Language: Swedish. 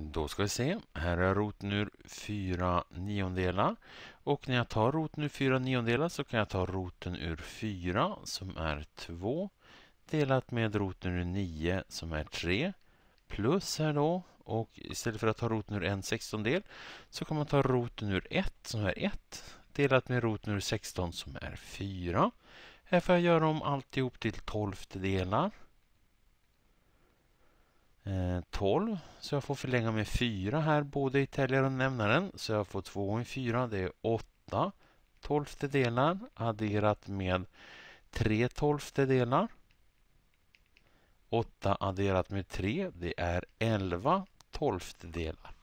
Då ska vi se. Här är roten ur 4 niondelar. Och när jag tar roten ur 4 niondelar så kan jag ta roten ur 4 som är 2 delat med roten ur 9 som är 3 plus här då och istället för att ta roten ur en sextondel så kan man ta roten ur 1 som är 1 delat med roten ur 16 som är 4. Här får jag göra om alltihop till tolftedelar. delar. 12 så jag får förlänga med 4 här både i täljaren och nämnaren. Så jag får 2 gånger 4 det är 8 tolftedelar adderat med 3 tolftedelar. 8 adderat med 3 det är 11 tolftedelar.